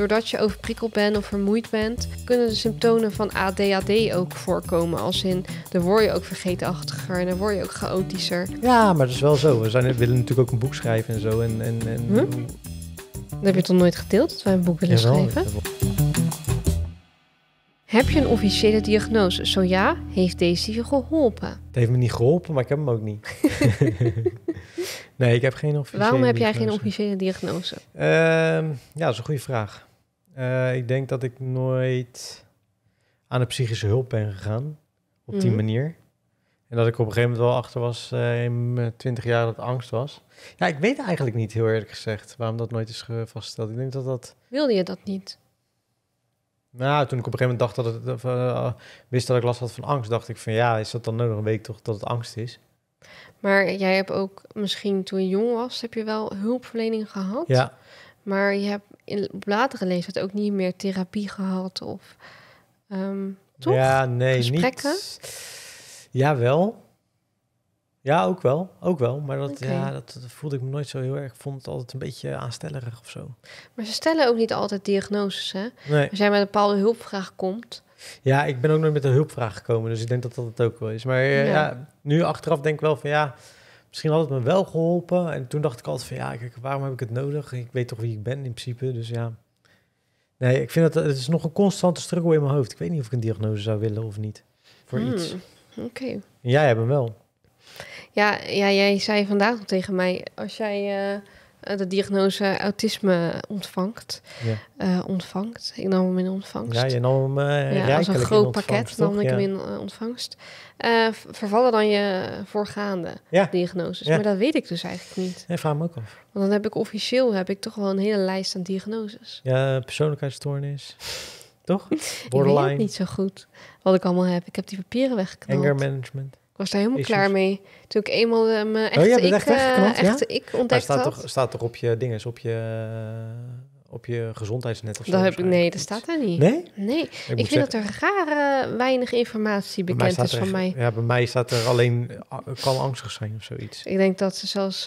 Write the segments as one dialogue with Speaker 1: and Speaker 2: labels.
Speaker 1: Doordat je overprikkeld bent of vermoeid bent, kunnen de symptomen van ADHD ook voorkomen. Als in, dan word je ook vergeetachtiger en dan word je ook chaotischer.
Speaker 2: Ja, maar dat is wel zo. We, zijn, willen natuurlijk ook een boek schrijven en zo. En, en, en... Hm?
Speaker 1: Dat heb je toch nooit gedeeld, dat wij een boek willen schrijven? Heb je een officiële diagnose? Zo ja, heeft deze je geholpen? Het
Speaker 2: heeft me niet geholpen, maar ik heb hem ook niet. nee, ik heb geen officiële Waarom heb jij geen
Speaker 1: officiële diagnose?
Speaker 2: Ehm, ja, dat is een goede vraag. Eh, ik denk dat ik nooit aan de psychische hulp ben gegaan op die mhm. manier. En dat ik op een gegeven moment wel achter was eh, in mijn twintig jaar dat angst was. Ja, ik weet eigenlijk niet heel eerlijk gezegd waarom dat nooit is vastgesteld. Ik denk dat dat... Wilde
Speaker 1: je dat niet?
Speaker 2: Nou, toen ik op een gegeven moment dacht dat het, eh, wist dat ik last had van angst, dacht ik van ja, is dat dan nodig een week toch dat het angst is?
Speaker 1: Maar jij hebt ook misschien toen je jong was, heb je wel hulpverlening gehad. Ja. Maar je hebt in, op latere leeftijd ook niet meer therapie gehad of um, toch? Ja, nee, Gesprekken? niet.
Speaker 2: Ja, wel. Ja, ook wel. Ook wel. Maar dat, ja, dat, voelde ik me nooit zo heel erg. Ik vond het altijd een beetje aanstellerig of zo.
Speaker 1: Maar ze stellen ook niet altijd diagnoses, hè? Nee. Als jij met een bepaalde hulpvraag komt.
Speaker 2: Ja, ik ben ook nooit met een hulpvraag gekomen. Dus ik denk dat dat het ook wel is. Maar eh, ja. ja nu achteraf denk ik wel van ja misschien had het me wel geholpen. En toen dacht ik altijd van ja, kijk, waarom heb ik het nodig? Ik weet toch wie ik ben in principe. Dus ja. Nee, ik vind dat het is nog een constante struggle in mijn hoofd. Ik weet niet of ik een diagnose zou willen of niet. Voor hmm, iets. Oké. Jij hebt hem wel.
Speaker 1: Ja, ja, jij zei vandaag tegen mij, als jij eh, eh, de diagnose autisme ontvangt. Eh, ontvangt. Ik nam hem in ontvangst. Ja, je nam hem eh, ja, als een groot pakket nam ik hem in ontvangst. vervallen dan je voorgaande diagnoses. Maar dat weet ik dus eigenlijk niet. En vraag me ook af. Want dan heb ik officieel heb ik toch wel een hele lijst aan diagnoses.
Speaker 2: Ja, persoonlijkheidsstoornis. toch? Borderline. ik weet het
Speaker 1: niet zo goed wat ik allemaal heb. Ik heb die papieren weggeknald. Anger management was daar helemaal klaar mee. Toen ik eenmaal uh, mijn oh echte, eh, ja, ik, echt ik ontdekte staat toch,
Speaker 2: staat toch op je dinges, op je, eh, op je gezondheidsnet of dat Heb ik,
Speaker 1: nee, dat staat daar niet. Nee? Nee. Ik, vind dat er rare weinig informatie bekend is van mij.
Speaker 2: Ja, bij mij staat er alleen, kan angstig zijn of zoiets. Ik
Speaker 1: denk dat ze zelfs...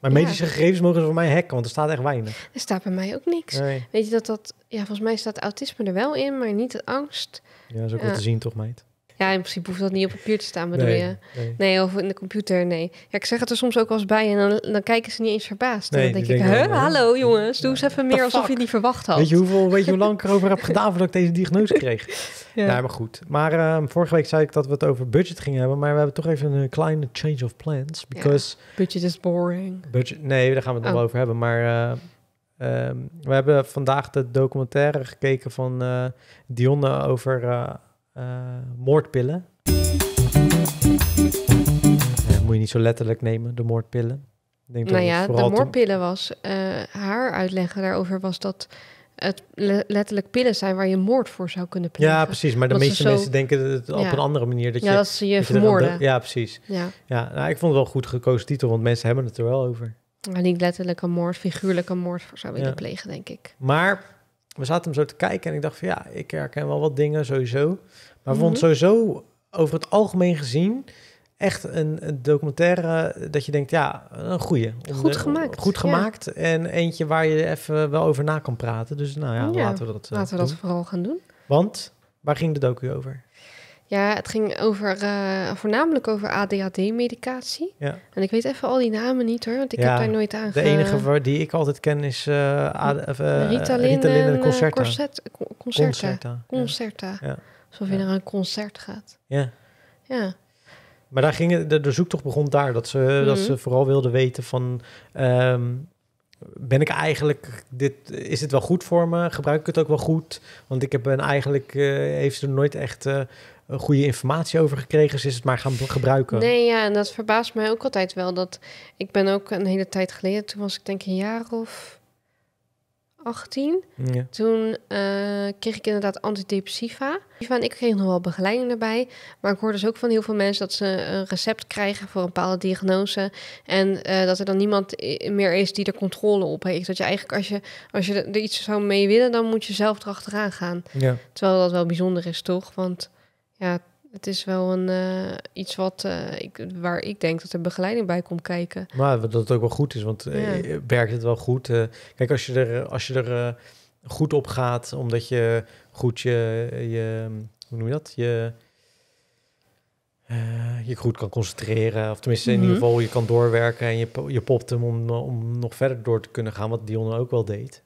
Speaker 1: maar medische gegevens
Speaker 2: mogen ze voor mij hacken, want er staat echt weinig.
Speaker 1: Er staat bij mij ook niks. Weet je dat dat... Ja, volgens mij staat autisme er wel in, maar niet angst. Ja, dat is ook wel te zien toch, meid? Ja, in principe hoeft dat niet op papier te staan, bedoel nee, je? Nee. of in de computer, nee. Ja, ik zeg het er soms ook wel eens bij en dan, dan kijken ze niet eens verbaasd. Nee, dan denk ik, huh, hallo jongens, doe eens even meer alsof je niet verwacht had. Weet je,
Speaker 2: hoeveel, weet je hoe lang ik erover heb gedaan voordat ik deze diagnose kreeg? ja. Nee, nou, maar goed. Maar ehm, vorige week zei ik dat we het over budget gingen hebben, maar we hebben toch even een kleine change of plans. Because
Speaker 1: budget is boring.
Speaker 2: Budget, nee, daar gaan we het nog wel oh. over hebben, maar... Eh, ehm, we hebben vandaag de documentaire gekeken van eh, Dionne over eh, eh, moordpillen. Eh, moet je niet zo letterlijk nemen, de moordpillen. Denk nou ja, de
Speaker 1: moordpillen was, eh, haar uitleggen daarover was dat het letterlijk pillen zijn waar je moord voor zou kunnen plegen. Ja, precies. Maar de meeste mensen denken het op een andere manier. Dat ja, je, dat ze je vermoorden. ja, precies. Ja,
Speaker 2: ja nou, ik vond het wel goed gekozen titel, want mensen hebben het er wel over.
Speaker 1: Maar niet letterlijk een moord, figuurlijk een moord voor zou willen plegen, denk ik.
Speaker 2: Maar we zaten hem zo te kijken en ik dacht van ja, ik herken wel wat dingen sowieso. Maar mm -hmm. vond sowieso over het algemeen gezien echt een, een, documentaire dat je denkt, ja, een goede Goed eh, gemaakt. Goed gemaakt en eentje waar je even wel over na kan praten. Dus nou ja, laten we dat eh, Laten we dat vooral gaan doen. Want, waar ging de docu over?
Speaker 1: Ja, het ging over, eh, voornamelijk over ADHD-medicatie. Ja. En ik weet even al die namen niet hoor, want ik heb daar nooit aan De enige
Speaker 2: waar, die ik altijd ken is uh, eh, AD, uh, eh, Ritalin, Ritalin en Concerta. concerta.
Speaker 1: Concerta. concerta. Alsof je naar een concert gaat. Ja. Ja.
Speaker 2: Maar daar ging de, de, zoektocht begon daar. Dat ze, dat ze mhm. vooral wilden weten van... Ehm, ben ik eigenlijk dit is dit wel goed voor me? Gebruik ik het ook wel goed? Want ik heb een eigenlijk uh, heeft ze nooit echt eh, goede informatie over gekregen. Ze is het maar gaan gebruiken.
Speaker 1: Nee, ja, en dat verbaast mij ook altijd wel. Dat ik ben ook een hele tijd geleden, toen was ik denk een jaar of 18. Toen eh, kreeg ik inderdaad antidepressiva. En ik kreeg nog wel begeleiding erbij. Maar ik hoor dus ook van heel veel mensen dat ze een recept krijgen voor een bepaalde diagnose. En eh, dat er dan niemand meer is die er controle op heeft. Dat je eigenlijk als je, als je er iets zou mee willen, dan moet je zelf erachteraan gaan. Ja. Terwijl dat wel bijzonder is, toch? Want ja, het is wel een, eh, iets wat, eh, ik, waar ik denk dat er begeleiding bij komt kijken.
Speaker 2: Maar dat het ook wel goed is, want eh, werkt het wel goed. kijk, als je er, als je er goed op gaat, omdat je goed je, je hoe noem je dat? Je, je goed kan concentreren, of tenminste in ieder mhm. geval je kan doorwerken en je, je popt hem om, om nog verder door te kunnen gaan, wat Dion ook wel deed.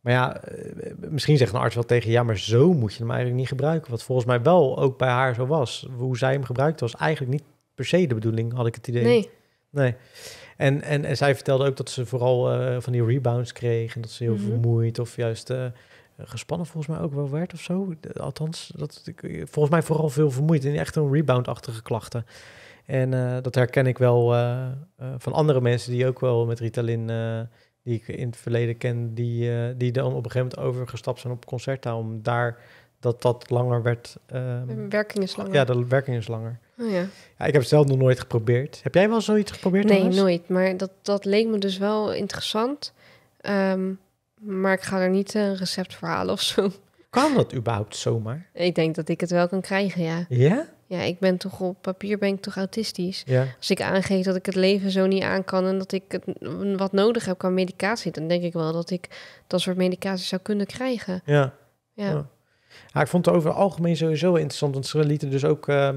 Speaker 2: Maar ja, eh, misschien zegt een arts wel tegen, ja, maar zo moet je hem eigenlijk niet gebruiken. Wat volgens mij wel ook bij haar zo was. Hoe zij hem gebruikte was eigenlijk niet per se de bedoeling, had ik het idee. Nee. Nee. En, en, en zij vertelde ook dat ze vooral eh, van die rebounds kreeg en dat ze heel mhm. vermoeid of juist eh, gespannen volgens mij ook wel werd of zo. Althans, dat, volgens mij vooral veel vermoeid en echt een rebound-achtige klachten. En dat herken ik wel van andere mensen die ook wel met Ritalin die ik in het verleden ken, die, eh, die dan op een gegeven moment overgestapt zijn op Concerta, om daar dat dat langer werd. Um,
Speaker 1: werking is langer. Ja, de
Speaker 2: werking is langer. Oh, ja. ja. ik heb het zelf nog nooit geprobeerd. Heb jij wel zoiets geprobeerd? Nee,
Speaker 1: nooit. Maar dat, dat leek me dus wel interessant. Ehm, maar ik ga er niet een recept voor halen of zo.
Speaker 2: Kan dat überhaupt zomaar?
Speaker 1: Ik denk dat ik het wel kan krijgen, ja. Ja? ja, ik ben toch op papier ben ik toch autistisch. Als ik aangeef dat ik het leven zo niet aan kan en dat ik het, wat nodig heb qua medicatie, dan denk ik wel dat ik dat soort medicatie zou kunnen krijgen. Ja. Ja.
Speaker 2: ja. ik vond het over het algemeen sowieso interessant, want ze lieten dus ook. Ehm,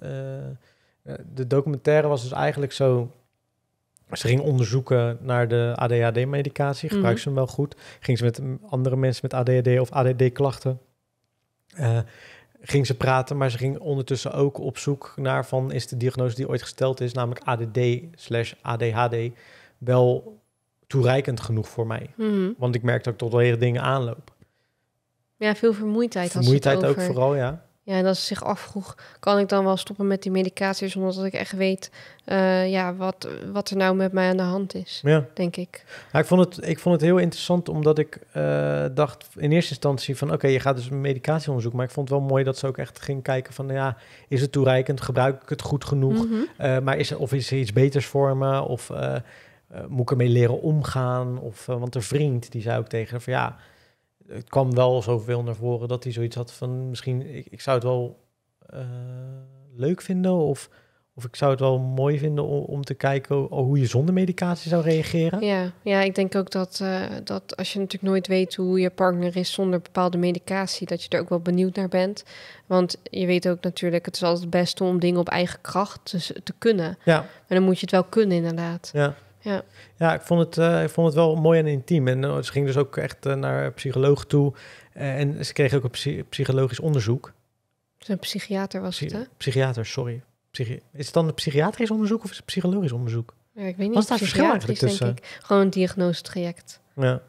Speaker 2: eh, eh, de documentaire was dus eigenlijk zo. Ze ging onderzoeken naar de ADHD-medicatie. Gebruikte mhm. ze hem wel goed? Ging ze met andere mensen met ADHD of ADD-klachten? Eh, ging ze praten, maar ze ging ondertussen ook op zoek naar van is de diagnose die ooit gesteld is, namelijk ADD slash ADHD, wel toereikend genoeg voor mij. Mhm. Want ik merk dat ik tot wel hele dingen aanloop.
Speaker 1: Ja, veel vermoeidheid. Vermoeidheid had het ook vooral, ja. Ja, en dat ze zich afvroeg, kan ik dan wel stoppen met die medicatie zonder dat ik echt weet eh, ja, wat, wat er nou met mij aan de hand is, denk ik.
Speaker 2: Ja, ik, vond het, ik vond het heel interessant omdat ik eh, dacht in eerste instantie van oké, je gaat dus een medicatieonderzoek, maar ik vond het wel mooi dat ze ook echt ging kijken van ja, is het toereikend, gebruik ik het goed genoeg, mhm. eh, maar is er, of is er iets beters voor me of moet ik ermee leren omgaan? Of, want een vriend die zei ook tegen van ja, het kwam wel zoveel naar voren dat hij zoiets had van misschien ik, ik zou het wel eh, leuk vinden of, of ik zou het wel mooi vinden om, te kijken oh, hoe, je zonder medicatie zou reageren.
Speaker 1: Ja, ja ik denk ook dat, eh, dat als je natuurlijk nooit weet hoe je partner is zonder bepaalde medicatie, dat je er ook wel benieuwd naar bent. Want je weet ook natuurlijk, het is altijd het beste om dingen op eigen kracht te, te kunnen. Ja. Maar dan moet je het wel kunnen inderdaad. Ja.
Speaker 2: Ja, ja ik, vond het, eh, ik vond het wel mooi en intiem. En uh, ze ging dus ook echt eh, naar psycholoog toe. en ze kreeg ook een psychologisch onderzoek.
Speaker 1: een psychiater was het, hè?
Speaker 2: Psychiater, sorry. Psychi is het dan een psychiatrisch onderzoek of is het psychologisch onderzoek?
Speaker 1: Ja, ik weet niet. Wat is daar verschil eigenlijk tussen? Gewoon een diagnose traject.
Speaker 2: Ja.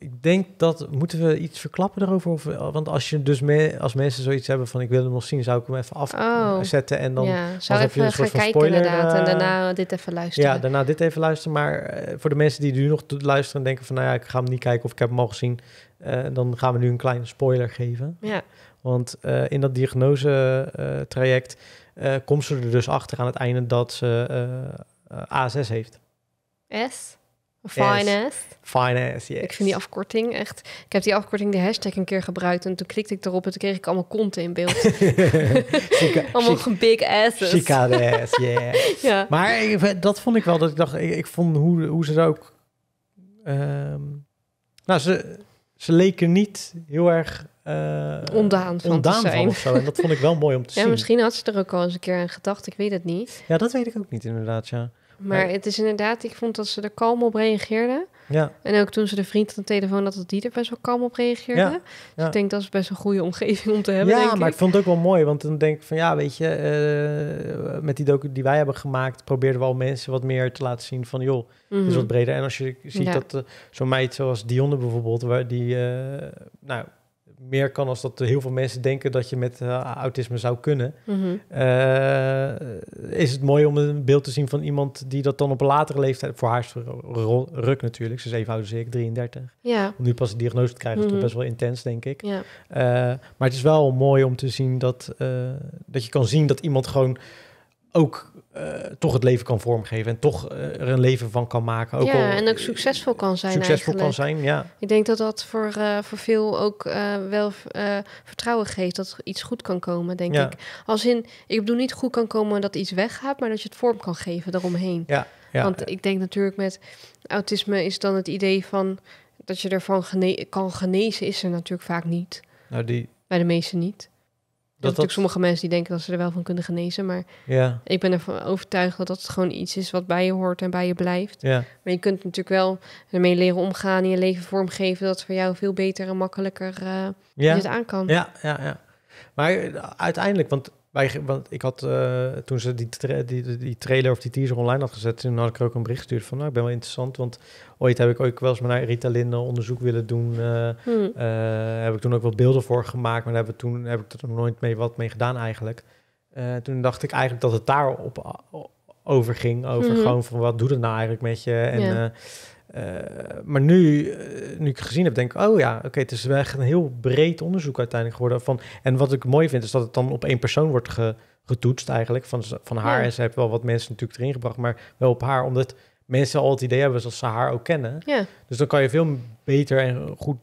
Speaker 2: Ik denk dat, moeten we iets verklappen daarover? Eh, want als, je dus mee, als mensen zoiets hebben van ik wil hem nog zien, zou ik hem even afzetten oh, en dan ja. zou even je een en eh, daarna dit even luisteren. Ja, daarna dit even luisteren. Maar eh, voor de mensen die nu nog luisteren en denken van nou ja, ik ga hem niet kijken of ik heb hem al gezien, dan gaan we nu een kleine spoiler geven. Ja. Want in dat diagnose uh, traject komt ze er dus achter aan het einde dat ze A6 heeft.
Speaker 1: S? Finance. Finance, yes. Ik vind die afkorting echt... Ik heb die afkorting, de hashtag, een keer gebruikt. En toen klikte ik erop en toen kreeg ik allemaal konten in beeld.
Speaker 2: Chica, allemaal Chica,
Speaker 1: big asses. Chica ass, ja.
Speaker 2: Maar dat vond ik wel, dat ik dacht... Ik, vond hoe, hoe ze ook... Ehm, nou, ze, ze leken niet heel erg... Uh, eh, ondaan van ondaan van of zo. En dat vond ik wel mooi om te zien. misschien
Speaker 1: had ze er ook al eens een keer aan gedacht. Ik weet het niet.
Speaker 2: Ja, dat weet ik ook niet inderdaad, ja
Speaker 1: maar het is inderdaad, ik vond dat ze er kalm op reageerden. Ja. En ook toen ze de vriend aan de telefoon had, dat die er best wel kalm op reageerde. Dus ik denk dat is best een goede omgeving om te hebben. Ja, maar ik. vond
Speaker 2: het ook wel mooi, want dan denk ik van ja, weet je, eh, met die docu die wij hebben gemaakt, probeerden we al mensen wat meer te laten zien van joh, mm het is mhm. wat breder. En als je ziet dat eh, zo'n meid zoals Dionne bijvoorbeeld, waar die, eh, nou meer kan als dat heel veel mensen denken dat je met eh, autisme zou kunnen. Mhm. Eh, is het mooi om een beeld te zien van iemand die dat dan op een latere leeftijd, voor haar ruk natuurlijk, ze is even ouder ik, 33. Ja. Om nu pas de diagnose te krijgen mm is mhm. best wel intens, denk ik. Ja. Eh, maar het is wel mooi om te zien dat, dat je kan zien dat iemand gewoon ook eh, toch het leven kan vormgeven en toch eh, er een leven van kan maken. Ook ja, al, en ook succesvol kan zijn. Succesvol kan zijn, ja.
Speaker 1: Ik denk dat dat voor, eh, voor veel ook wel vertrouwen geeft dat iets goed kan komen, denk ik. Als in, ik bedoel niet goed kan komen dat iets weggaat, maar dat je het vorm kan geven daaromheen. Ja, ja Want ik denk natuurlijk met autisme is dan het idee van dat je ervan gene kan genezen, is er natuurlijk vaak niet. Nou, die... Bij de meeste niet dat zijn natuurlijk sommige mensen die denken dat ze er wel van kunnen genezen. Maar ja. ik ben ervan overtuigd dat dat gewoon iets is wat bij je hoort en bij je blijft. Maar je kunt natuurlijk wel ermee leren omgaan in je leven vormgeven. Dat het voor jou veel beter en makkelijker uh, het aan kan. Ja, ja,
Speaker 2: ja. Maar uiteindelijk, want wij, want ik had eh, toen ze die, die, die, trailer of die teaser online had gezet, toen had ik er ook een bericht gestuurd van, nou, ik ben wel interessant, want ooit heb ik ook wel eens naar Linde onderzoek willen doen. Eh, hmm. eh, heb ik toen ook wat beelden voor gemaakt, maar daar heb ik toen heb ik er nog nooit mee wat mee gedaan eigenlijk. toen dacht ik eigenlijk dat het daarop over ging, hmm. over gewoon van wat doe het nou eigenlijk met je en... Ja. Eh, maar nu, eh, nu ik gezien heb, denk ik, oh ja, oké, het is echt een heel breed onderzoek uiteindelijk geworden. Van, en wat ik mooi vind, is dat het dan op één persoon wordt getoetst eigenlijk. Van, van haar, en ze heeft wel wat mensen natuurlijk erin gebracht, maar wel op haar, omdat mensen al het idee hebben zoals ze haar ook kennen. Ja. Dus dan kan je veel beter en goed,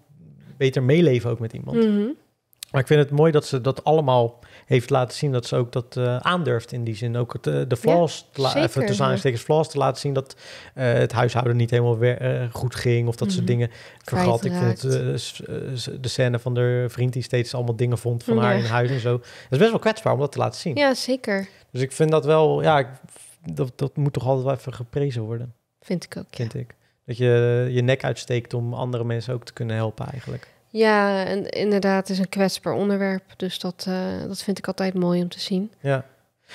Speaker 2: beter meeleven ook met iemand. Mm maar ik vind het mooi dat ze dat allemaal heeft laten zien. Dat ze ook dat uh, aandurft in die zin. Ook het, eh, de flaws, ja, te even tussen te laten zien dat eh, het huishouden niet helemaal weer, goed ging. Of dat ze mhm. dingen vergat. Ik vond het, de scène van de vriend die steeds allemaal dingen vond van haar in huis en zo. Dat is best wel kwetsbaar om dat te laten zien. Ja, zeker. Dus ik vind dat wel, ja, dat, dat moet toch altijd wel even geprezen worden. Vind ik ook, Vind ik. Dat je je nek uitsteekt om andere mensen ook te kunnen helpen eigenlijk.
Speaker 1: Ja, en inderdaad, het is een kwetsbaar onderwerp. Dus dat, eh, dat vind ik altijd mooi om te zien.
Speaker 2: Ja.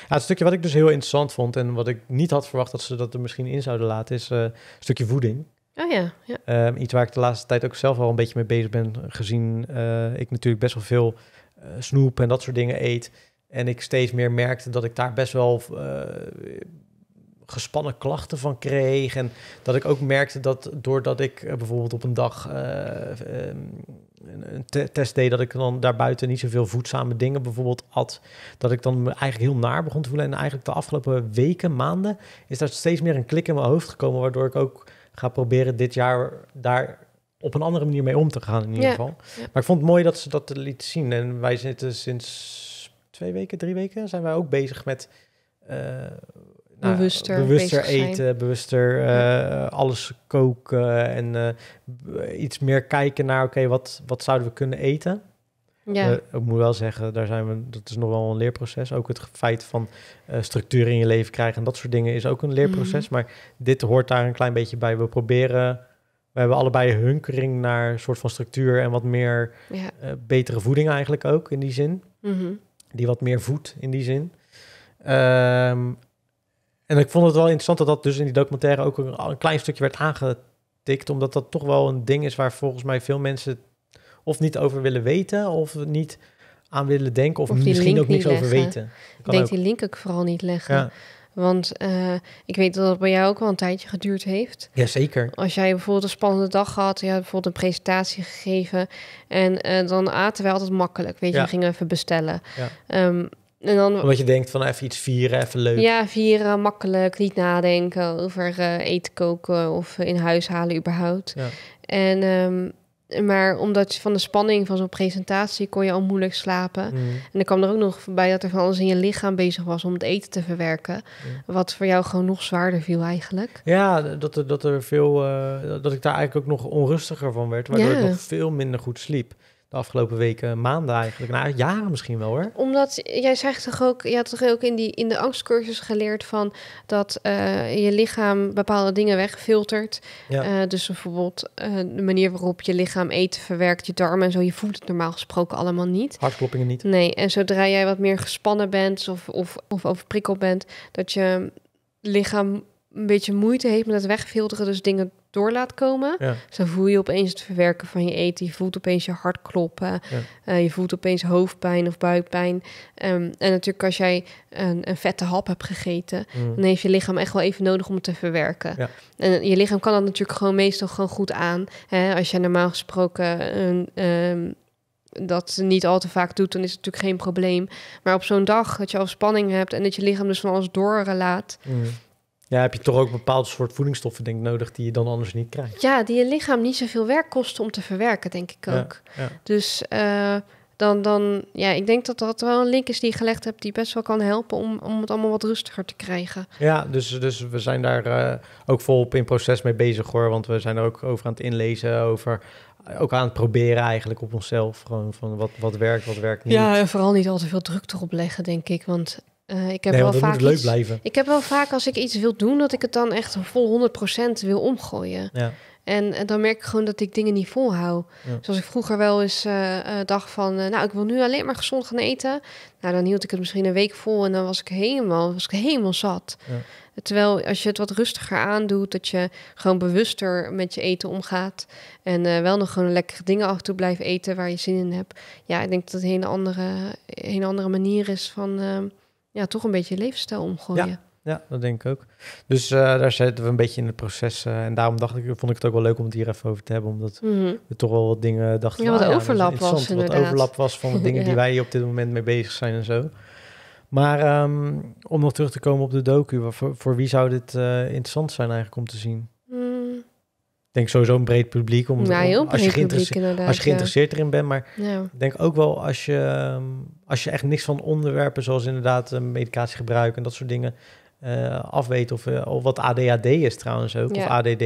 Speaker 2: het stukje wat ik dus heel interessant vond en wat ik niet had verwacht dat ze dat er misschien in zouden laten, is eh, een stukje voeding. Oh ja, ja. Ehm, iets waar ik de laatste tijd ook zelf al een beetje mee bezig ben, gezien eh, ik natuurlijk best wel veel snoep en dat soort dingen eet. En ik steeds meer merkte dat ik daar best wel gespannen klachten van kreeg. En dat ik ook merkte dat doordat ik eh, bijvoorbeeld op een dag uh, een test deed, dat ik dan daarbuiten niet zoveel voedzame dingen bijvoorbeeld at, dat ik dan me eigenlijk heel naar begon te voelen. En eigenlijk de afgelopen weken, maanden, is daar steeds meer een klik in mijn hoofd gekomen, waardoor ik ook ga proberen dit jaar daar op een andere manier mee om te gaan in ieder geval. Maar ik vond het mooi dat ze dat liet zien. En wij zitten sinds twee weken, drie weken, zijn wij ook bezig met... Eh, nou bewuster, eten, bewuster eh, alles koken en eh, iets meer kijken naar, oké, wat, wat zouden we kunnen eten? Ja. Eh, ik moet wel zeggen, daar zijn we, dat is nog wel een leerproces. Ook het feit van structuur in je leven krijgen en dat soort dingen is ook een leerproces. Mhm. Maar dit hoort daar een klein beetje bij. We proberen, we hebben allebei hunkering naar een soort van structuur en wat meer betere voeding eigenlijk ook in die zin. Mhm. Die wat meer voedt in die zin. Ehm, en ik vond het wel interessant dat dat dus in die documentaire ook een, klein stukje werd aangetikt, omdat dat toch wel een ding is waar volgens mij veel mensen of niet over willen weten, of niet aan willen denken, of, misschien ook niks over weten. Ik denk die
Speaker 1: link ook vooral niet leggen. Want eh, ik weet dat dat bij jou ook wel een tijdje geduurd heeft. Jazeker. Als jij bijvoorbeeld een spannende dag had, je hebt bijvoorbeeld een presentatie gegeven. En eh, dan aten we altijd makkelijk. Weet je, we gingen even bestellen. Ehm, en dan, Omdat je
Speaker 2: denkt van even iets vieren, even leuk. Ja,
Speaker 1: vieren, makkelijk, niet nadenken over eh, eten koken of eh, in huis halen überhaupt. Ja. En, ehm, maar omdat je van de spanning van zo'n presentatie kon je al moeilijk slapen. Mm. En dan kwam er ook nog bij dat er van alles in je lichaam bezig was om het eten te verwerken. Mm. Wat voor jou gewoon nog zwaarder viel eigenlijk.
Speaker 2: Ja, dat er, dat er veel. Eh, dat ik daar eigenlijk ook nog onrustiger van werd. Waardoor ik nog veel minder goed sliep de afgelopen weken, maanden eigenlijk, na nou, jaren misschien wel hoor.
Speaker 1: Omdat jij zegt toch ook, je had toch ook in, die, in de angstcursus geleerd van dat eh, je lichaam bepaalde dingen wegfiltert. Ja. Eh, dus bijvoorbeeld eh, de manier waarop je lichaam eten verwerkt, je darmen en zo, je voelt het normaal gesproken allemaal niet. Hartkloppingen niet. Nee, en zodra jij wat meer gespannen bent of, of, of overprikkeld bent, dat je lichaam een beetje moeite heeft met het wegfilteren, dus dingen door laat komen. Ja. Dus dan voel je opeens het verwerken van je eten. Je voelt opeens je hart kloppen. Eh, je voelt opeens hoofdpijn of buikpijn. Ehm, en natuurlijk als jij een, een vette hap hebt gegeten, mm. dan heeft je lichaam echt wel even nodig om het te verwerken. En je lichaam kan dat natuurlijk gewoon meestal gewoon goed aan. Hè? Als je normaal gesproken een, ehm, dat niet al te vaak doet, dan is het natuurlijk geen probleem. Maar op zo'n dag dat je al spanning hebt en dat je lichaam dus van alles doorlaat...
Speaker 2: Mm. Ja, heb je toch ook bepaalde bepaald soort voedingsstoffen denk ik, nodig die je dan anders niet krijgt.
Speaker 1: Ja, die je lichaam niet zoveel werk kost om te verwerken, denk ik ook. Dus eh, dan, dan, ja, ik denk dat dat wel een link is die je gelegd hebt die best wel kan helpen om, om het allemaal wat rustiger te krijgen.
Speaker 2: Ja, dus, dus we zijn daar eh, ook volop in proces mee bezig hoor, want we zijn er ook over aan het inlezen, over eh, ook aan het proberen eigenlijk op onszelf. Gewoon van wat, wat werkt, wat werkt niet. Ja,
Speaker 1: en vooral niet al te veel druk erop leggen, denk ik. Want uh, ik heb wel vaak leuk blijven. Ik heb wel vaak als ik iets wil doen, dat ik het dan echt vol 100% wil omgooien. Ja. En, dan merk ik gewoon dat ik dingen niet volhoud. Ja. Zoals ik vroeger wel eens eh, eh, dacht van, nou, ik wil nu alleen maar gezond gaan eten. Nou, dan hield ik het misschien een week vol en dan was ik helemaal, was ik helemaal zat. Ja. Terwijl als je het wat rustiger aandoet, dat je gewoon bewuster met je eten omgaat. En wel nog gewoon lekkere dingen af en toe blijft eten waar je zin in hebt. Ja, ik denk dat het een hele andere, een andere manier is van ehm, ja, toch een beetje levensstijl omgooien. Ja.
Speaker 2: Ja, dat denk ik ook. Dus eh, daar zitten we een beetje in het proces. Eh, en daarom dacht ik, vond ik het ook wel leuk om het hier even over te hebben. Omdat mhm. we toch wel wat dingen dachten. Ja, wat overlap was Wat overlap was van dingen die wij op dit moment mee bezig zijn en zo. Maar ehm, om nog terug te komen op de docu. Voor, voor wie zou dit eh, interessant zijn eigenlijk om te zien? denk sowieso een breed publiek. Om, als, je je geïnteresseerd erin bent. Maar denk ook wel als je, ehm, als je echt niks van onderwerpen, zoals inderdaad eh, medicatie gebruiken en dat soort dingen, af eh, afweet. Of, eh, of wat ADHD is trouwens ook, of ADD.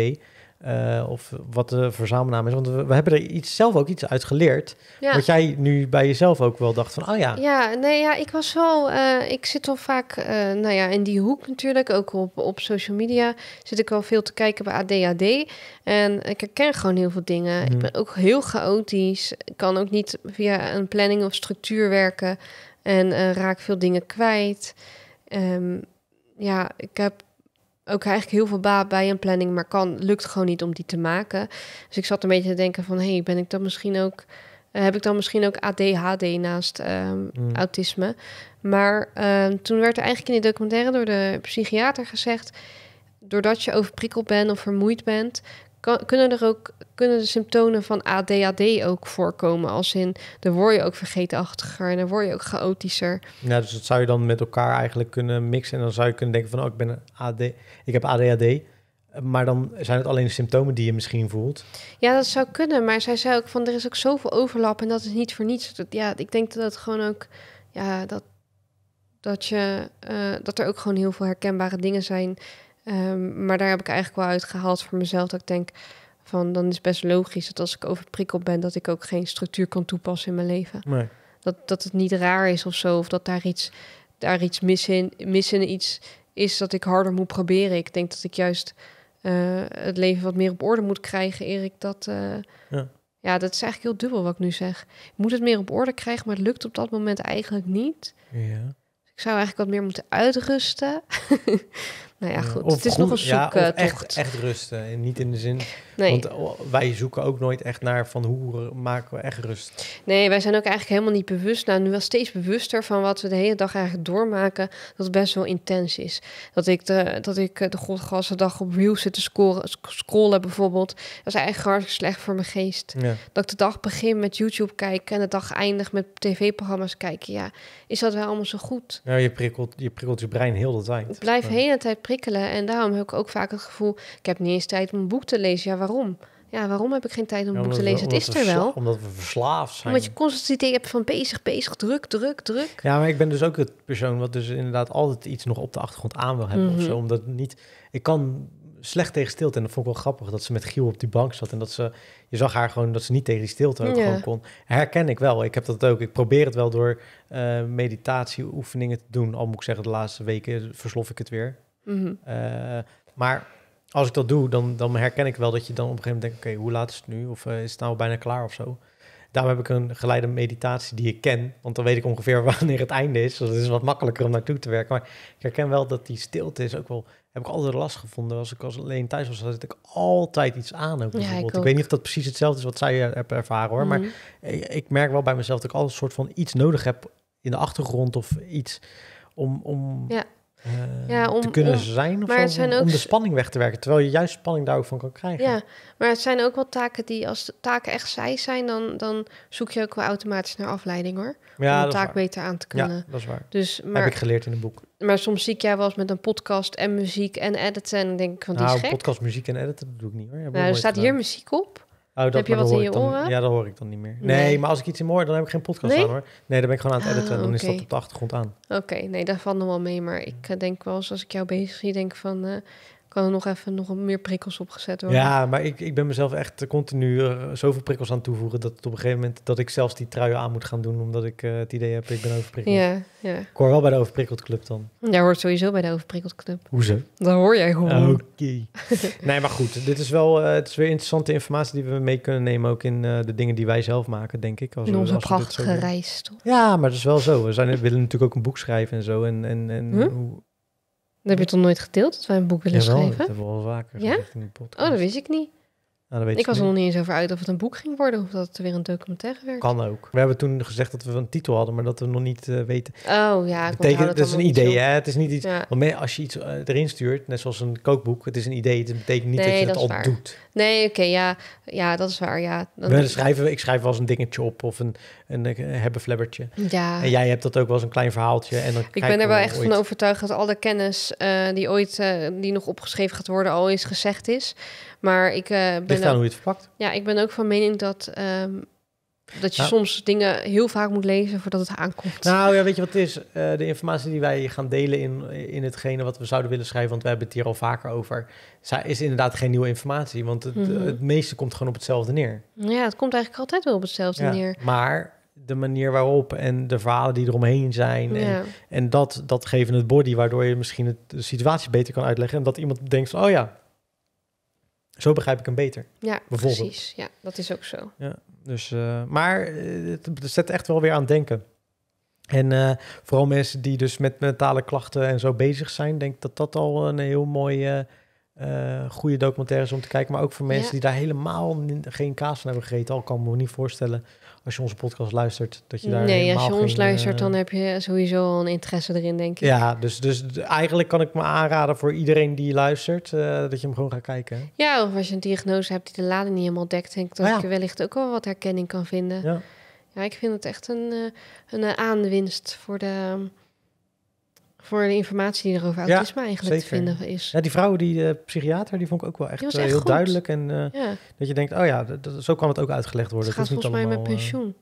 Speaker 2: Eh, of wat de verzamelnaam is. Want we, hebben er iets, zelf ook iets uit geleerd. Ja. Wat jij nu bij jezelf ook wel dacht van, oh ja.
Speaker 1: Ja, nee, ja ik was wel... Eh, ik zit al vaak, eh, nou ja, in die hoek natuurlijk. Ook op, op social media zit ik wel veel te kijken bij ADHD. En ik herken gewoon heel veel dingen. Ik mhm. ben ook heel chaotisch. Ik kan ook niet via een planning of structuur werken. En raak veel dingen kwijt. Ehm, ja, ik heb ook eigenlijk heel veel baat bij een planning, maar kan, lukt gewoon niet om die te maken. Dus ik zat een beetje te denken van, hé, ben ik dan misschien ook, eh, heb ik dan misschien ook ADHD naast ehm, hmm. autisme? Maar ehm, toen werd er eigenlijk in de documentaire door de psychiater gezegd, doordat je overprikkeld bent of vermoeid bent, kan, kunnen er ook kunnen de symptomen van ADHD ook voorkomen? Als in, dan word je ook vergetenachtiger en dan word je ook chaotischer. Ja,
Speaker 2: dus dat zou je dan met elkaar eigenlijk kunnen mixen. En dan zou je kunnen denken van, oh, ik, ben een AD, ik heb ADHD. Maar dan zijn het alleen symptomen die je misschien voelt.
Speaker 1: Ja, dat zou kunnen. Maar zij zei ook van, er is ook zoveel overlap en dat is niet voor niets. Ja, ik denk dat het gewoon ook, ja, dat, dat, je, eh, dat er ook gewoon heel veel herkenbare dingen zijn Ehm, maar daar heb ik eigenlijk wel uitgehaald voor mezelf dat ik denk van dan is best logisch dat als ik overprikkeld ben dat ik ook geen structuur kan toepassen in mijn leven. Nee. Dat, dat het niet raar is of zo of dat daar iets, daar iets mis in, mis in iets is dat ik harder moet proberen. Ik denk dat ik juist eh, het leven wat meer op orde moet krijgen, Erik. Dat, eh, ja. ja. dat is eigenlijk heel dubbel wat ik nu zeg. Ik moet het meer op orde krijgen, maar het lukt op dat moment eigenlijk niet. Ja. Ik zou eigenlijk wat meer moeten uitrusten. Nou ja, eh, goed. het is nog een zoektocht. echt,
Speaker 2: echt rusten. Niet in de zin Nee. Want oh, wij zoeken ook nooit echt naar van hoe maken we echt rust.
Speaker 1: Nee, wij zijn ook eigenlijk helemaal niet bewust. Nou, nu wel steeds bewuster van wat we de hele dag eigenlijk doormaken. Dat het best wel intens is. Dat ik de, dat ik eh, de godgasse dag op reels zit te scrollen, scrollen bijvoorbeeld. Dat is eigenlijk hartstikke slecht voor mijn geest. Dat ik de dag begin met YouTube kijken en de dag eindig met tv-programma's kijken. Ja, is dat wel allemaal zo goed?
Speaker 2: Nou, je prikkelt je, prikkelt je brein heel de tijd. Het blijft de
Speaker 1: hele tijd prikkelen. En daarom heb ik ook vaak het gevoel, ik heb niet eens tijd om een boek te lezen. Ja, waarom? Ja, waarom heb ik geen tijd om een te lezen? het is er wel.
Speaker 2: Omdat we verslaafd zijn. Omdat je
Speaker 1: constant het idee hebt van bezig, bezig, druk, druk, druk.
Speaker 2: Ja, maar ik ben dus ook het persoon wat dus inderdaad altijd iets nog op de achtergrond aan wil hebben of zo. Mhm. Omdat niet... Ik kan slecht tegen stilte. En dat vond ik wel grappig dat ze met Giel op die bank zat. En dat ze, je zag haar gewoon dat ze niet tegen die stilte ook gewoon kon. Herken ik wel. Ik heb dat ook. Ik probeer het wel door eh, meditatieoefeningen te doen. Al moet ik zeggen, de laatste weken verslof ik het weer. Mm -hmm. maar als ik dat doe, dan, dan herken ik wel dat je dan op een gegeven moment denkt, oké, hoe laat is het nu? Of eh, is het nou bijna klaar of zo? Daarom heb ik een geleide meditatie die ik ken, want dan weet ik ongeveer wanneer het einde is. Dus het is wat makkelijker om naartoe te werken. Maar ik herken wel dat die stilte is ook wel, heb ik altijd last gevonden. Als ik als alleen thuis was, Dat ik altijd iets aan. Ook, bijvoorbeeld. ik, weet niet of dat precies hetzelfde is wat zij eh, hebben ervaren hoor. Maar mhm. ik merk wel bij mezelf dat ik altijd een soort van iets nodig heb in de achtergrond of iets om, om ja. Eh, ja, om, te kunnen zijn of zo, om, de spanning weg te werken, terwijl je juist spanning daar ook van kan krijgen. Ja,
Speaker 1: maar het zijn ook wel taken die, als de taken echt zij zijn, dan, dan zoek je ook wel automatisch naar afleiding hoor. om de taak beter aan te kunnen. Ja, dat is waar. Dus, maar, Heb ik geleerd in een boek. Maar soms zie ik jij wel eens met een podcast en muziek en editen en denk ik, van die is nou, gek.
Speaker 2: podcast, muziek en editen, doe ik niet hoor. Nou, er staat hier
Speaker 1: muziek op. Oh, dat heb je wat in je oren? Dan, ja, dat
Speaker 2: hoor ik dan niet meer. Nee. maar als ik iets in hoor, dan heb ik geen podcast aan hoor. Nee, dan ben ik gewoon aan het editen en dan is dat op de achtergrond aan.
Speaker 1: Oké, nee, daar valt nog wel mee. Maar ik eh, denk wel eens als ik jou bezig zie, denk van... Eh, er nog even nog meer prikkels opgezet worden. Ja,
Speaker 2: maar ik, ik ben mezelf echt continu eh, zoveel prikkels aan toevoegen... dat op een gegeven moment dat ik zelfs die truien aan moet gaan doen... omdat ik eh, het idee heb, ik ben overprikkeld. Ja, ja. Ik hoor wel bij de overprikkeld club dan.
Speaker 1: Jij hoort sowieso bij de overprikkeld club. Hoezo? Dan hoor jij gewoon. Oké. Okay.
Speaker 2: nee, maar goed. Dit is wel eh, het is weer interessante informatie die we mee kunnen nemen... ook in de dingen die wij zelf maken, denk ik. Als in onze als prachtige reis, toch? Ja, maar dat is wel zo. We, zijn, willen natuurlijk ook een boek schrijven en zo. En, en, en hoe
Speaker 1: dat heb je toch nooit gedeeld, dat wij een boek willen Jawel, schrijven? dat hebben we al vaker ja? in de podcast. Oh, dat wist ik niet. Nou, ik was er nog niet eens over uit of het een boek ging worden of dat het weer een documentaire werd. Kan
Speaker 2: ook. We hebben toen gezegd dat we een titel hadden, maar dat we nog niet eh, weten.
Speaker 1: Oh ja, ik dat, is een idee. Hè? Het is
Speaker 2: niet iets. als je iets eh, erin stuurt, net zoals een kookboek, het is een idee. Het betekent niet dat je dat, het al doet.
Speaker 1: Nee, oké, ja, ja, dat is waar. Ja. Dan we
Speaker 2: schrijven, ik schrijf wel eens een dingetje op of een, een, een, eh, Ja. En jij hebt dat ook wel eens een klein verhaaltje. En dan ik ben er wel echt van
Speaker 1: overtuigd dat alle kennis die ooit die nog opgeschreven gaat worden al eens gezegd is. Maar ik uh, ben. hoe je het verpakt. Ja, ik ben ook van mening dat. Ehm, dat je nou- soms dingen heel vaak moet lezen voordat het aankomt.
Speaker 2: Nou ja, weet je wat het is? Eh, de informatie die wij gaan delen in, in hetgene wat we zouden willen schrijven, want we hebben het hier al vaker over, is inderdaad geen nieuwe informatie. Want het, mhm. het meeste komt gewoon op hetzelfde neer.
Speaker 1: Ja, het komt eigenlijk altijd wel op hetzelfde ja, neer.
Speaker 2: Maar de manier waarop en de verhalen die eromheen zijn. En, en dat, dat geven het body, waardoor je misschien de situatie beter kan uitleggen. En dat iemand denkt van, oh ja, zo begrijp ik hem beter. Ja, precies.
Speaker 1: Ja, dat is ook zo.
Speaker 2: Ja, dus, eh, maar eh, het zet echt wel weer aan het denken. En eh, vooral mensen die dus met mentale klachten en zo bezig zijn, denk ik dat dat al een heel mooie, goede documentaire is om te kijken. Maar ook voor mensen die daar helemaal geen kaas van hebben gegeten, al kan ik me niet voorstellen als je onze podcast luistert, dat je daar. Nee, als je ons luistert, eh, dan
Speaker 1: heb je sowieso al een interesse erin, denk ik. Ja,
Speaker 2: dus, dus eigenlijk kan ik me aanraden voor iedereen die luistert, eh, dat je hem gewoon gaat kijken.
Speaker 1: Ja, of als je een diagnose hebt die de lading niet helemaal dekt, denk ik dat ah, je wellicht ook wel wat herkenning kan vinden. Ja, ja ik vind het echt een, eh, een aanwinst voor de voor de informatie die er over autisme eigenlijk te vinden is. Ja, die vrouw,
Speaker 2: die uh, psychiater, die vond ik ook wel echt, eh, heel duidelijk. En eh, dat je denkt, oh ja, zo kan het ook uitgelegd worden. Het gaat is volgens mij met pensioen.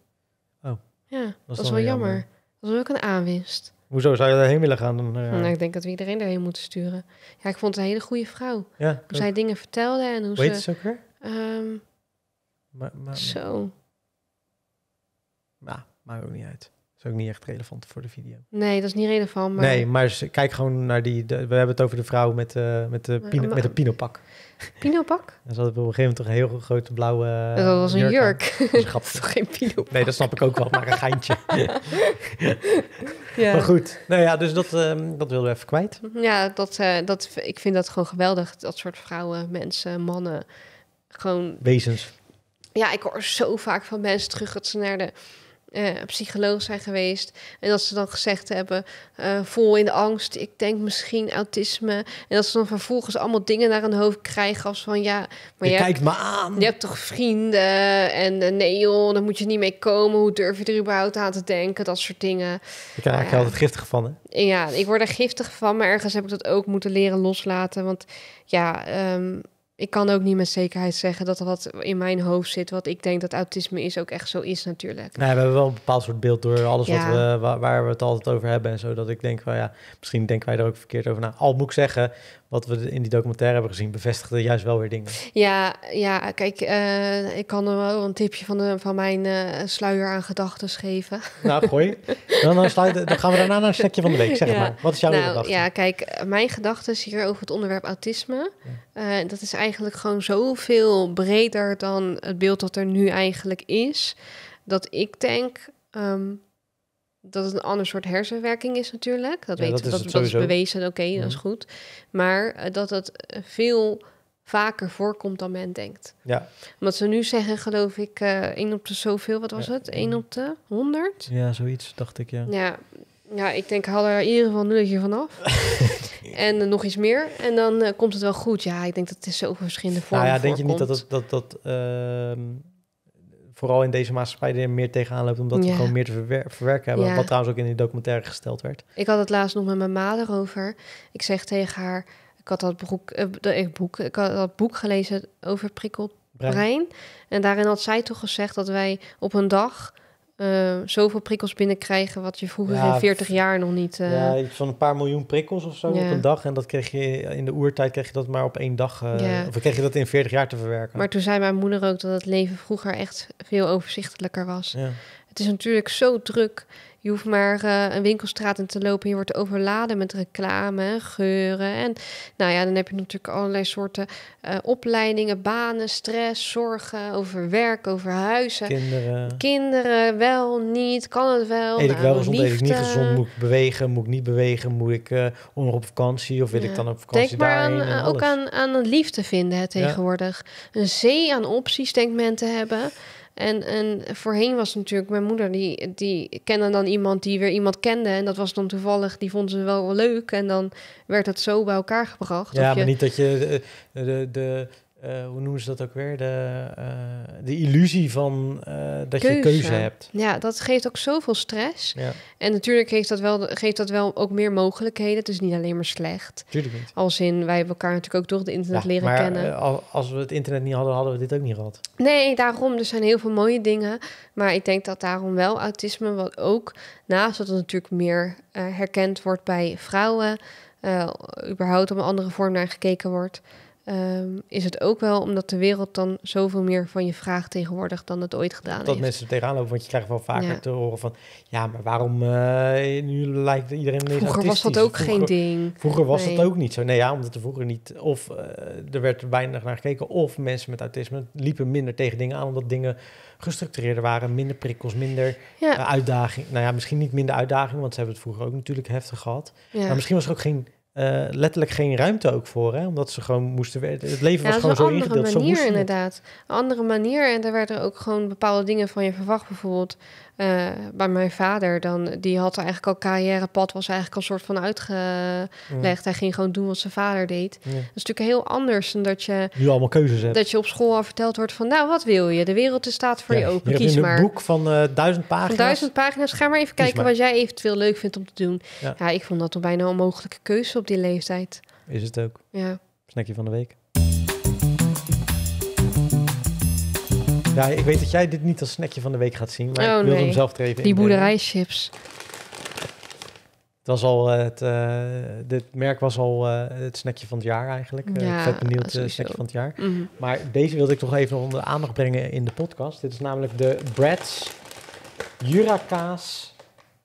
Speaker 2: oh. Ja, dat, is wel jammer.
Speaker 1: Dat is ook een aanwinst.
Speaker 2: Hoezo zou je daarheen willen gaan? Dan, nou, ik
Speaker 1: denk dat we iedereen daarheen moeten sturen. Ja, ik vond het een hele goede vrouw. hoe zij dingen vertelde en hoe, Weet ze... Weet ook um, maar, maar, zo.
Speaker 2: Nou, maakt ook niet uit ook niet echt relevant voor de video.
Speaker 1: Nee, dat is niet relevant. Maar... Nee,
Speaker 2: maar kijk gewoon naar die. De, we hebben het over de vrouw met, uh, met, de pino, met een pinopak.
Speaker 1: Pinopak?
Speaker 2: En ze had op een gegeven moment toch een heel grote blauwe. Eh, dat was een jurk. jurk. Dat is toch geen pinopak? Nee, dat snap ik ook wel, maar een geintje.
Speaker 1: ja. Maar goed,
Speaker 2: nou ja, dus dat, ehm, dat wilden we even kwijt.
Speaker 1: Ja, dat, uh, dat, ik vind dat gewoon geweldig. Dat soort vrouwen, mensen, mannen. Gewoon. Wezens. Ja, ik hoor zo vaak van mensen terug dat ze naar de eh, psycholoog zijn geweest. En dat ze dan gezegd hebben, uh, vol in de angst, ik denk misschien autisme. En dat ze dan vervolgens allemaal dingen naar hun hoofd krijgen als van ja, maar je, kijkt me aan. Je hebt toch vrienden en eh, nee joh, daar moet je niet mee komen. Hoe durf je er überhaupt aan te denken? Dat soort dingen. Ik krijg eigenlijk
Speaker 2: altijd giftig van
Speaker 1: Ja, ik word er giftig van, maar ergens heb ik dat ook moeten leren loslaten. Want ja, ehm, ik kan ook niet met zekerheid zeggen dat wat in mijn hoofd zit, wat ik denk dat autisme is, ook echt zo is natuurlijk.
Speaker 2: Nee, we hebben wel een bepaald soort beeld door alles wat we, waar, we het altijd over hebben en zo. Dat ik denk, van ja, misschien denken wij er ook verkeerd over na. Al moet ik zeggen, wat we in die documentaire hebben gezien, bevestigde juist wel weer dingen.
Speaker 1: Ja, ja kijk, eh, ik kan er wel een tipje van, de, van mijn eh, sluier aan gedachten geven. Nou, gooi. Dan, dan, sluiten, dan gaan we daarna naar een stukje van de week. Zeg ja. maar, wat is jouw nou, Ja, kijk, mijn gedachte is hier over het onderwerp autisme. Eh, dat is eigenlijk gewoon zoveel breder dan het beeld dat er nu eigenlijk is. Dat ik denk, ehm, dat het een ander soort hersenwerking is natuurlijk. Dat weten we, dat, dat, is bewezen, oké, dat is mhm. goed. Maar eh, dat het veel vaker voorkomt dan men denkt. Ja. Omdat ze nu zeggen, geloof ik, eh, één op de zoveel, wat was het? 1 op de 100?
Speaker 2: Ja, zoiets, dacht ik, ja.
Speaker 1: Ja, ja ik denk, haal er in ieder geval een nulletje vanaf. en eh, nog iets meer. En dan komt het wel goed. Ja, ik denk dat het is zoveel verschillende vormen Nou ja, denk je niet dat... Het,
Speaker 2: dat, dat ehm, vooral in deze maatschappij er meer tegenaan loopt, omdat we gewoon meer te verwerken hebben. Wat trouwens ook in die documentaire gesteld werd.
Speaker 1: Ik had het laatst nog met mijn ma over. Ik zeg tegen haar, ik had dat boek, eh, boek, ik had dat boek gelezen over prikkelbrein. brein. En daarin had zij toch gezegd dat wij op een dag uh, zoveel prikkels binnenkrijgen wat je vroeger in 40 jaar nog niet. Eh, ja,
Speaker 2: van een paar miljoen prikkels of zo op een dag. En dat kreeg je in de oertijd kreeg je dat maar op één dag. Eh, of kreeg je dat in 40 jaar te verwerken. Maar
Speaker 1: toen zei mijn moeder ook dat het leven vroeger echt veel overzichtelijker was. Het is natuurlijk zo druk. Je hoeft maar eh, een winkelstraat in te lopen. Je wordt overladen met reclame, geuren. En nou ja, dan heb je natuurlijk allerlei soorten eh, opleidingen, banen, stress, zorgen over werk, over huizen.
Speaker 2: Kinderen.
Speaker 1: Kinderen, wel, niet, kan het wel. Eet ik wel nou, gezond, eet ik niet gezond? Moet ik
Speaker 2: bewegen, moet ik niet bewegen? Moet ik uh, eh, nog op vakantie of wil ik dan op vakantie Denk maar ook
Speaker 1: aan, aan liefde vinden tegenwoordig. Een zee aan opties denkt men te hebben. En, en voorheen was natuurlijk mijn moeder, die, die kende dan iemand die weer iemand kende. En dat was dan toevallig, die vonden ze wel leuk. En dan werd dat zo bij elkaar gebracht. Ja, maar niet
Speaker 2: dat je eh, de, de, eh, hoe noemen ze dat ook weer? De, eh, de illusie van eh, dat je keuze hebt.
Speaker 1: Ja, dat geeft ook zoveel stress. Ja. En natuurlijk geeft dat, wel, geeft dat wel ook meer mogelijkheden. Het is niet alleen maar slecht. Als in, wij hebben elkaar natuurlijk ook door het internet ja, leren maar, kennen.
Speaker 2: als we het internet niet hadden, hadden we dit ook niet gehad.
Speaker 1: Nee, daarom. Er zijn heel veel mooie dingen. Maar ik denk dat daarom wel autisme, wat ook naast dat het natuurlijk meer herkend wordt bij vrouwen, überhaupt op een andere vorm naar gekeken wordt. Ehm, is het ook wel omdat de wereld dan zoveel meer van je vraagt tegenwoordig dan het ooit gedaan is? heeft. Dat mensen
Speaker 2: er tegenaan lopen, want je krijgt wel vaker te horen van... ja, maar waarom eh, nu lijkt iedereen ineens Vroeger was dat ook geen ding. Vroeger was dat ook niet zo. Nee, ja, omdat er vroeger niet... of eh, er werd weinig naar gekeken... of mensen met autisme liepen minder tegen dingen aan... omdat dingen gestructureerder waren, minder prikkels, minder eh, uitdaging. Nou ja, misschien niet minder uitdaging... want ze hebben het vroeger ook natuurlijk heftig gehad. Maar misschien was er ook geen eh, letterlijk geen ruimte ook voor. Hè? Omdat ze gewoon moesten werken. Het leven was gewoon zo ingedeeld. Manier, zo moest inderdaad.
Speaker 1: Een andere manier. En daar werden ook gewoon bepaalde dingen van je verwacht. Bijvoorbeeld eh, bij mijn vader, dan, die had eigenlijk al carrièrepad, was eigenlijk al soort van uitgelegd. Mm. Hij ging gewoon doen wat zijn vader deed. Dat is natuurlijk heel anders dan dat je...
Speaker 2: Nu allemaal keuzes hebt. Dat je
Speaker 1: op school al verteld wordt van, nou, wat wil je? De wereld staat voor je open, kies maar. een boek
Speaker 2: van eh, duizend pagina's. duizend
Speaker 1: pagina's, ga maar even kijken wat jij eventueel leuk vindt om te doen. Ja, ik vond dat al bijna een onmogelijke keuze op die leeftijd. Is het ook. Ja.
Speaker 2: Snackje van de week. Ja, ik weet dat jij dit niet als snackje van de week gaat zien, maar oh, ik wilde hem zelf er even Die
Speaker 1: boerderijchips.
Speaker 2: Het was al eh, het, eh, dit merk was al eh, het snackje van het jaar eigenlijk. Ja, ik ben benieuwd het snackje van het jaar. Mhm. Maar deze wilde ik toch even onder de aandacht brengen in de podcast. Dit is namelijk de Brad's kaas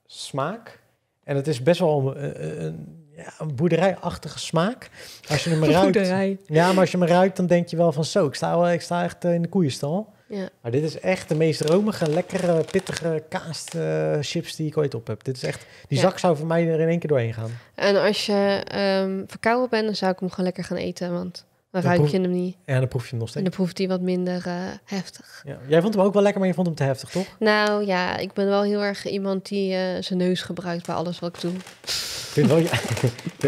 Speaker 2: smaak. En het is best wel een, een, ja, een boerderijachtige smaak. Als je hem ruikt, ja, maar als je hem ruikt, dan denk je wel van zo, ik sta, wel, ik sta echt in de koeienstal. Ja. Maar dit is echt de meest romige, lekkere, pittige kaaschips eh, die ik ooit op heb. Dit is echt, die zak zou voor mij er in één keer doorheen gaan.
Speaker 1: En als je ehm, verkouden bent, dan zou ik hem gewoon lekker gaan eten. Want dan, ruik je hem niet. En dan proef je hem nog steeds. En dan proeft hij wat minder eh, heftig.
Speaker 2: Ja. Jij vond hem ook wel lekker, maar je vond hem te heftig, toch?
Speaker 1: Nou ja, ik ben wel heel erg iemand die eh, zijn neus gebruikt bij alles wat ik doe. Ik
Speaker 2: vind, wel, ja,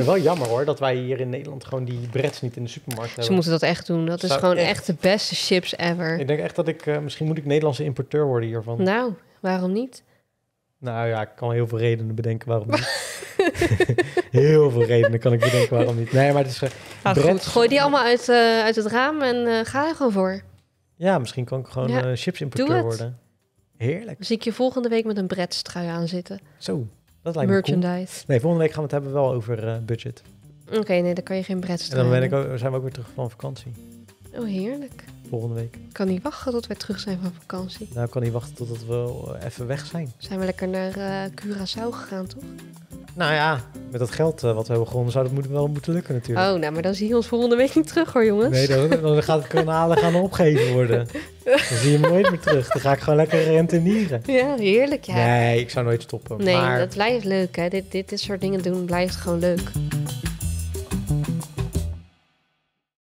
Speaker 2: wel jammer hoor, dat wij hier in Nederland gewoon die brets niet in de supermarkt hebben. Ze moeten dat echt doen. Dat is gewoon echt...
Speaker 1: de beste chips ever. Ik
Speaker 2: denk echt dat ik, eh, misschien moet ik Nederlandse importeur worden hiervan.
Speaker 1: Nou, waarom niet?
Speaker 2: Nou ja, ik kan heel veel redenen bedenken waarom niet. Heel veel redenen kan ik bedenken waarom niet. Nee, maar het is... Uh,
Speaker 1: gooi die allemaal uit, eh, uit het raam en eh, ga er gewoon voor.
Speaker 2: Ja, misschien kan ik gewoon ja, chipsimporteur worden.
Speaker 1: Heerlijk. Dan zie ik je volgende week met een bretstrui aan zitten. Zo, dat lijkt Merchandise. me cool. Nee,
Speaker 2: volgende week gaan we het hebben wel over budget.
Speaker 1: Oké, nee, dan kan je geen bretstrui En dan
Speaker 2: ben ik zijn we ook weer terug van vakantie.
Speaker 1: Oh, heerlijk volgende week. Ik kan niet wachten tot we terug zijn van vakantie.
Speaker 2: Nou, ik kan niet wachten totdat we even weg zijn.
Speaker 1: Zijn we lekker naar eh, Curaçao gegaan, toch?
Speaker 2: Nou ja, met dat geld eh, wat we hebben gewonnen zou dat wel moeten lukken natuurlijk. Oh, nou,
Speaker 1: maar dan zie je ons volgende week niet terug hoor, jongens. Nee,
Speaker 2: dan, dan gaat het kanalen gaan opgegeven worden. Dan zie je me nooit meer terug. Dan ga ik gewoon lekker rentenieren.
Speaker 1: Ja, heerlijk ja.
Speaker 2: Nee, ik zou nooit stoppen. Nee, dat
Speaker 1: blijft leuk hè. Dit, dit, dit soort dingen doen blijft gewoon leuk.